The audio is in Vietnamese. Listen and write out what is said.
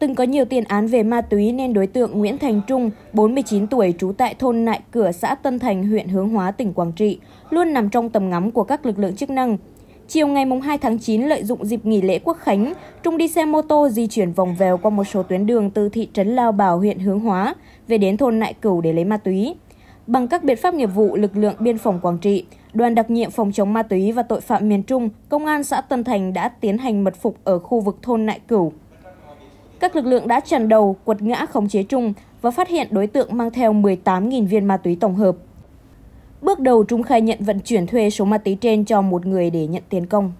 Từng có nhiều tiền án về ma túy nên đối tượng Nguyễn Thành Trung, 49 tuổi, trú tại thôn Nại Cửa, xã Tân Thành, huyện Hướng Hóa, tỉnh Quảng Trị, luôn nằm trong tầm ngắm của các lực lượng chức năng. Chiều ngày 2 tháng 9, lợi dụng dịp nghỉ lễ Quốc Khánh, Trung đi xe mô tô di chuyển vòng vèo qua một số tuyến đường từ thị trấn Lao Bảo, huyện Hướng Hóa, về đến thôn Nại Cửu để lấy ma túy. Bằng các biện pháp nghiệp vụ, lực lượng biên phòng Quảng Trị, đoàn đặc nhiệm phòng chống ma túy và tội phạm miền Trung, Công an xã Tân Thành đã tiến hành mật phục ở khu vực thôn Nại Cửu. Các lực lượng đã chặn đầu, quật ngã khống chế Trung và phát hiện đối tượng mang theo 18.000 viên ma túy tổng hợp. Bước đầu Trung khai nhận vận chuyển thuê số ma túy trên cho một người để nhận tiền công.